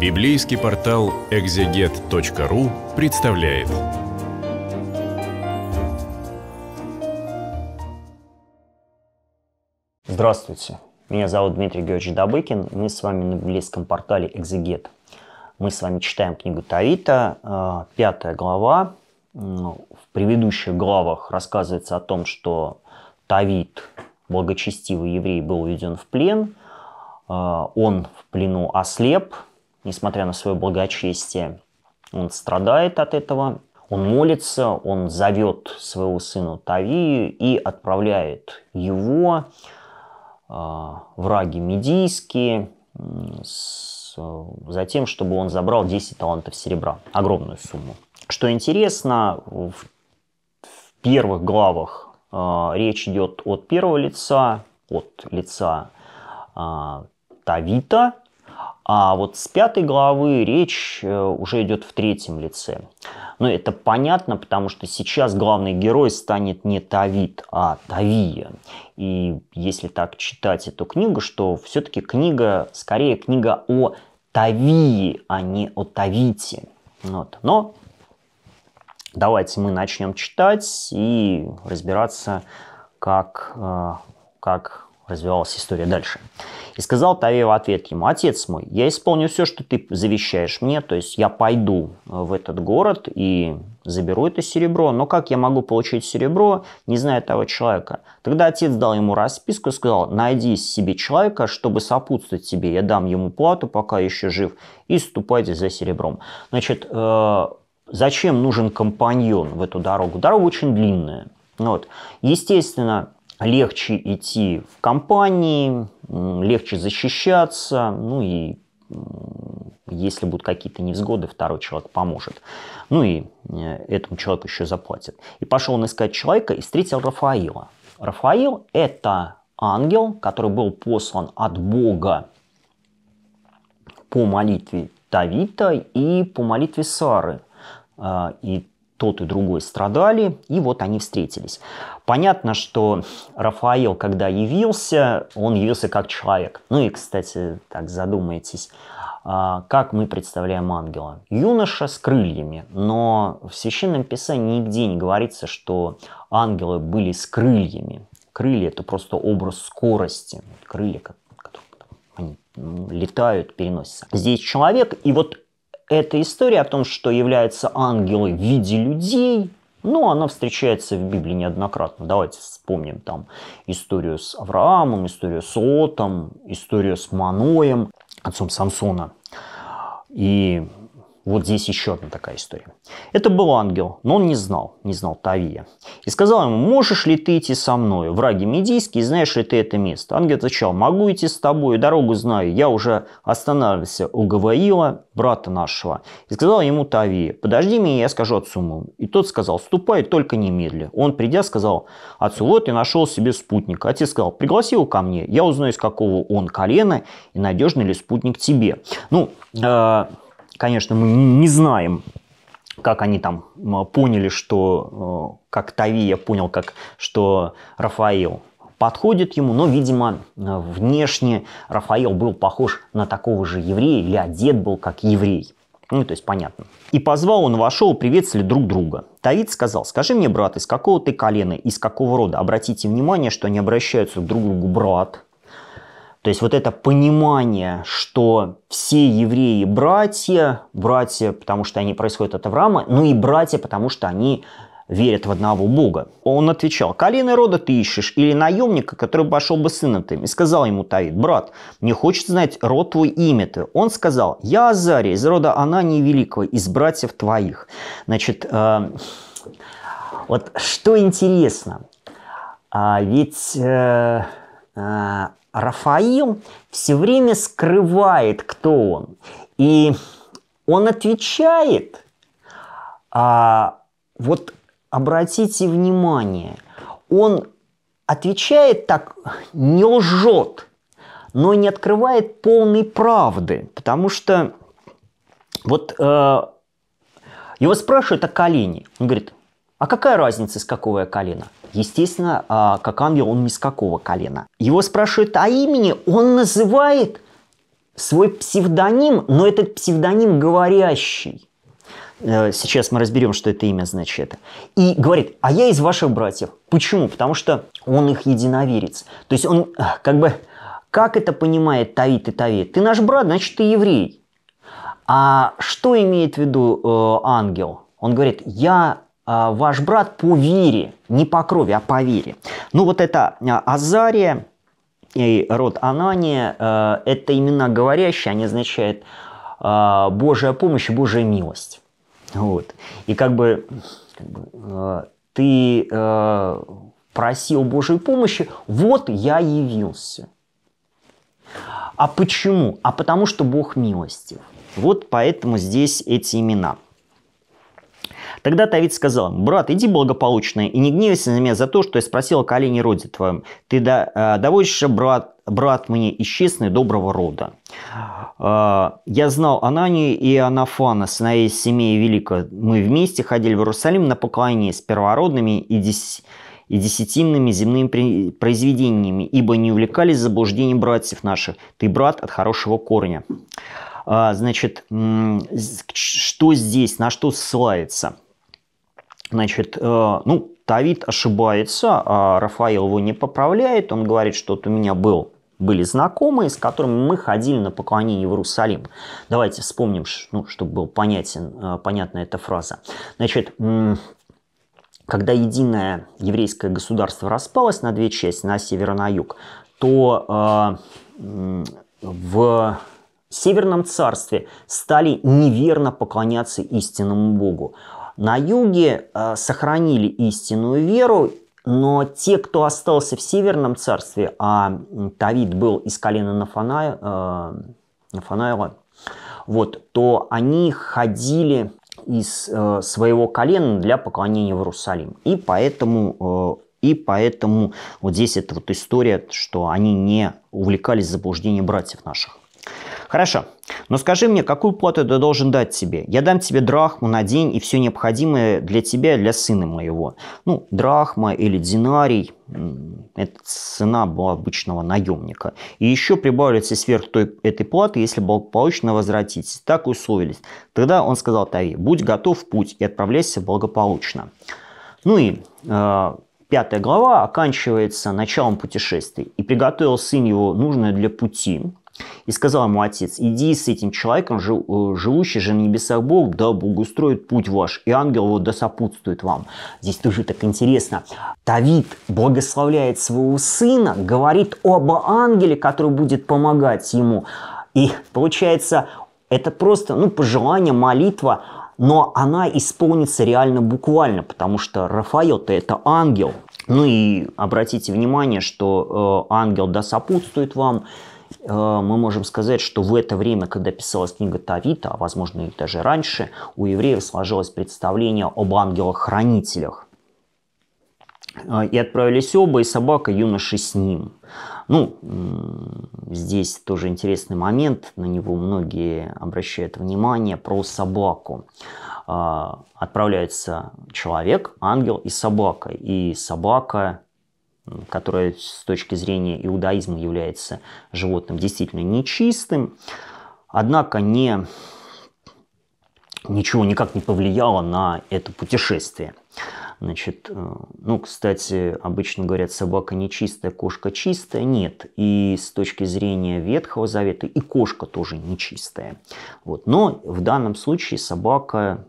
Библейский портал экзегет.ру представляет. Здравствуйте, меня зовут Дмитрий Георгиевич Добыкин, мы с вами на библейском портале Экзегет. Мы с вами читаем книгу Тавита, э, пятая глава. В предыдущих главах рассказывается о том, что Тавит, благочестивый еврей, был уведен в плен. Э, он в плену ослеп, несмотря на свое благочестие. Он страдает от этого, он молится, он зовет своего сына Тавию и отправляет его а, враги медийские с, за тем, чтобы он забрал 10 талантов серебра. Огромную сумму. Что интересно, в, в первых главах э, речь идет от первого лица, от лица э, Тавита, а вот с пятой главы речь э, уже идет в третьем лице. Но это понятно, потому что сейчас главный герой станет не Тавид, а Тавия. И если так читать эту книгу, что все-таки книга, скорее книга о Тавии, а не о Тавите. Вот. Но давайте мы начнем читать и разбираться, как, э, как развивалась история дальше. И сказал Таве в ответ ему, отец мой, я исполню все, что ты завещаешь мне, то есть я пойду э, в этот город и заберу это серебро, но как я могу получить серебро, не зная того человека? Тогда отец дал ему расписку и сказал, найди себе человека, чтобы сопутствовать тебе, я дам ему плату, пока еще жив, и ступайте за серебром. Значит, э, зачем нужен компаньон в эту дорогу? Дорога очень длинная. Ну вот. Естественно, легче идти в компании, легче защищаться, ну и если будут какие-то невзгоды, второй человек поможет. Ну и э, этому человеку еще заплатят. И пошел он искать человека и встретил Рафаила. Рафаил – это ангел, который был послан от Бога по молитве Давида и по молитве Сары. Э, и тот и другой страдали, и вот они встретились. Понятно, что Рафаил когда явился, он явился как человек. Ну и, кстати, так задумайтесь, а, как мы представляем ангела. Юноша с крыльями, но в Священном Писании нигде не говорится, что ангелы были с крыльями. Крылья – это просто образ скорости. Крылья, которые они ну, летают, переносятся. Здесь человек, и вот эта история о том, что являются ангелы в виде людей, ну, она встречается в Библии неоднократно. Давайте вспомним там историю с Авраамом, историю с Лотом, историю с Маноем, отцом Самсона. И вот здесь еще одна такая история. Это был ангел, но он не знал, не знал Тавия. И сказал ему, можешь ли ты идти со мной, враги медийские, знаешь ли ты это место? Ангел отвечал, могу идти с тобой, дорогу знаю, я уже останавливался у Гаваила, брата нашего. И сказал ему Тавия, подожди меня, я скажу отцу моему. И тот сказал, ступай, только немедля. Он, придя, сказал, отцу вот и нашел себе спутника. Отец сказал, пригласи его ко мне, я узнаю, из какого он колена, и надежный ли спутник тебе. Ну, э Конечно, мы не знаем, как они там поняли, что, э, как Тавия понял, как, что Рафаил подходит ему, но, видимо, э, внешне Рафаил был похож на такого же еврея или одет был как еврей. Ну, то есть понятно. И позвал он, вошел, приветствовали друг друга. Давид сказал, скажи мне, брат, из какого ты колена, из какого рода? Обратите внимание, что они обращаются друг к другу брат, то есть вот это понимание, что все евреи братья, братья, потому что они происходят от Авраама, ну и братья, потому что они верят в одного Бога. Он отвечал, колено рода ты ищешь или наемника, который пошел бы сыном твоим. И сказал ему Тавид, брат, не хочет знать род твой имя ты. Он сказал, я Азария из рода Анании Великого, из братьев твоих. Значит, э, вот что интересно, а ведь э, э, Рафаил все время скрывает, кто он. И он отвечает, а, вот обратите внимание, он отвечает так, не лжет, но не открывает полной правды, потому что вот э, его спрашивают о колене. Он говорит, а какая разница, с какого я колена? Естественно, а, как ангел он не с какого колена. Его спрашивают о «А имени, он называет свой псевдоним, но этот псевдоним говорящий. Э, сейчас мы разберем, что это имя значит. И говорит, а я из ваших братьев. Почему? Потому что он их единоверец. То есть он э, как бы, как это понимает Тавит и Тавит? Ты наш брат, значит ты еврей. А что имеет в виду э, ангел? Он говорит, я а, ваш брат по вере, не по крови, а по вере. Ну вот это а, Азария и род Анания, э, это имена говорящие, они означают а, Божья помощь и Божья милость. Вот. И как бы, как бы э, ты э, просил Божьей помощи, вот я явился. А почему? А потому что Бог милостив. Вот поэтому здесь эти имена – Тогда Давид сказал ему, брат, иди благополучно и не гневайся на меня за то, что я спросил о колене роде твоем. Ты до, э, доводишь, э, брат, брат мне из честной доброго рода. А, я знал Ананию и Анафана, сыновей семьи Велика. Мы вместе ходили в Иерусалим на поклонение с первородными и десятью и десятинными земными произведениями, ибо не увлекались заблуждением братьев наших. Ты брат от хорошего корня. А, значит, что здесь, на что ссылается? Значит, э, ну, Давид ошибается, а Рафаил его не поправляет. Он говорит, что вот у меня был, были знакомые, с которыми мы ходили на поклонение в Иерусалим. Давайте вспомним, ну, чтобы был понятен, э, понятна эта фраза. Значит, когда единое еврейское государство распалось на две части, на север и на юг, то э, в Северном царстве стали неверно поклоняться истинному Богу. На юге э, сохранили истинную веру, но те, кто остался в Северном царстве, а Тавид был из колена Нафаная, э, Нафанаила, вот, то они ходили из э, своего колена для поклонения в Иерусалим. И поэтому, э, и поэтому вот здесь эта вот история, что они не увлекались заблуждением братьев наших. Хорошо. Но скажи мне, какую плату ты должен дать себе? Я дам тебе драхму на день и все необходимое для тебя, для сына моего. Ну, драхма или динарий – это цена была обычного наемника. И еще прибавится сверх той, этой платы, если благополучно возвратитесь. Так условились. Тогда он сказал Тави, будь готов в путь и отправляйся благополучно. Ну и э, пятая глава оканчивается началом путешествий. И приготовил сын его нужное для пути – и сказал ему отец, иди с этим человеком, э, живущий же на небесах Бог, да благоустроит путь ваш, и ангел вот да сопутствует вам. Здесь тоже так интересно. Давид благословляет своего сына, говорит об ангеле, который будет помогать ему. И получается, это просто ну, пожелание, молитва, но она исполнится реально буквально, потому что Рафаэл-то это ангел. Ну и обратите внимание, что э, ангел да сопутствует вам, Э, мы можем сказать, что в это время, когда писалась книга Тавита, а возможно и даже раньше, у евреев сложилось представление об ангелах-хранителях. Э, и отправились оба, и собака, и юноши с ним. Ну, здесь тоже интересный момент, на него многие обращают внимание, про собаку. Э, отправляется человек, ангел и собака. И собака которое с точки зрения иудаизма является животным действительно нечистым, однако не, ничего никак не повлияло на это путешествие. Значит, э, ну, кстати, обычно говорят, собака нечистая, кошка чистая. Нет, и с точки зрения Ветхого Завета и кошка тоже нечистая. Вот. Но в данном случае собака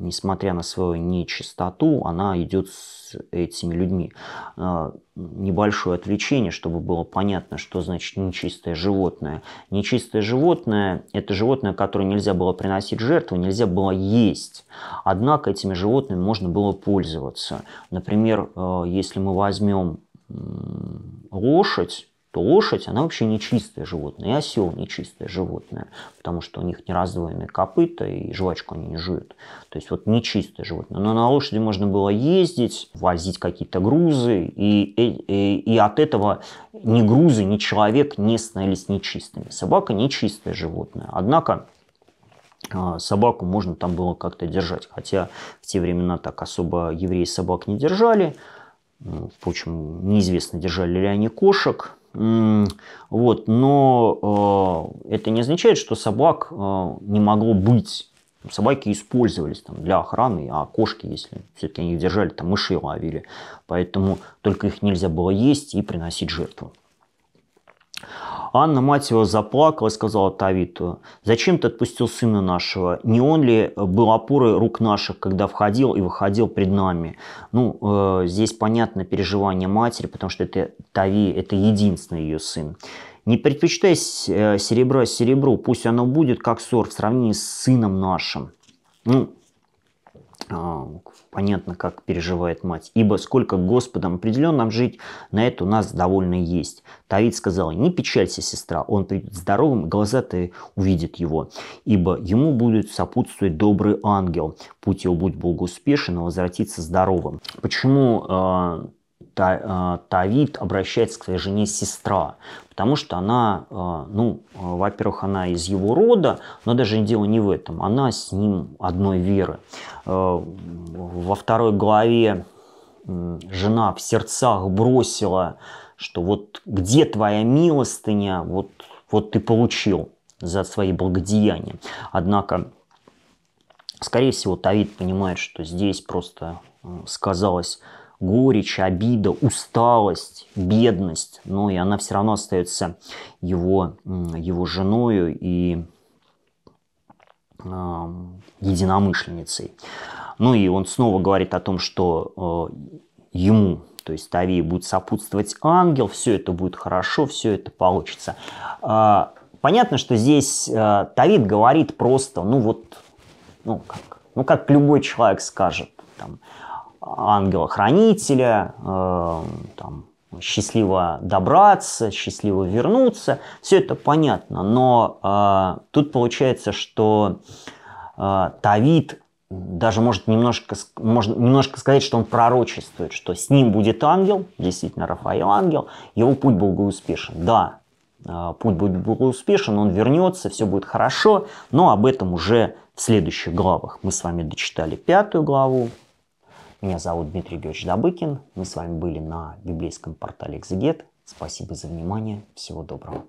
несмотря на свою нечистоту, она идет с этими людьми. А, небольшое отвлечение, чтобы было понятно, что значит нечистое животное. Нечистое животное – это животное, которое нельзя было приносить жертву, нельзя было есть. Однако этими животными можно было пользоваться. Например, а, если мы возьмем лошадь, то лошадь, она вообще нечистое животное, и осел нечистое животное, потому что у них не раздвоенные копыта, и жвачку они не жуют. То есть вот нечистое животное. Но на лошади можно было ездить, возить какие-то грузы, и, и, э, э, и от этого ни грузы, ни человек не становились нечистыми. Собака нечистое животное. Однако а, собаку можно там было как-то держать. Хотя в те времена так особо евреи собак не держали. Впрочем, неизвестно, держали ли они кошек. Вот, но э, это не означает, что собак э, не могло быть. Собаки использовались там, для охраны, а кошки, если все-таки они их держали, там мыши ловили. Поэтому только их нельзя было есть и приносить жертву. Анна, мать его, заплакала и сказала Тавиту, «Зачем ты отпустил сына нашего? Не он ли был опорой рук наших, когда входил и выходил пред нами?» Ну, э, здесь понятно переживание матери, потому что это Тави, это единственный ее сын. Не предпочитай э, серебра серебру, пусть оно будет как ссор в сравнении с сыном нашим. Ну, а, понятно, как переживает мать. «Ибо сколько Господом определен нам жить, на это у нас довольно есть». Давид сказал, «Не печалься, сестра, он придет здоровым, глаза ты увидит его, ибо ему будет сопутствовать добрый ангел, путь его будет благоуспешен, и возвратится здоровым». Почему а, Э, Тавид обращается к своей жене сестра, потому что она, э, ну, э, во-первых, она из его рода, но даже дело не в этом, она с ним одной веры. Во второй главе жена в сердцах бросила, что вот где твоя милостыня, вот, вот ты получил за свои благодеяния. Однако, скорее всего, Тавид понимает, что здесь просто сказалось горечь, обида, усталость, бедность, но ну, и она все равно остается его, его женою и э, единомышленницей. Ну и он снова говорит о том, что э, ему, то есть Тавии, будет сопутствовать ангел, все это будет хорошо, все это получится. Э, понятно, что здесь э, Тавид говорит просто, ну вот, ну как, ну как любой человек скажет, там, ангела-хранителя, э, там, счастливо добраться, счастливо вернуться. Все это понятно, но э, тут получается, что э, Давид даже может немножко, можно немножко сказать, что он пророчествует, что с ним будет ангел, действительно Рафаил ангел, его путь был успешен. Да, э, путь будет благоуспешен, он вернется, все будет хорошо, но об этом уже в следующих главах. Мы с вами дочитали пятую главу, меня зовут Дмитрий Георгиевич Добыкин. Мы с вами были на библейском портале Экзегет. Спасибо за внимание. Всего доброго.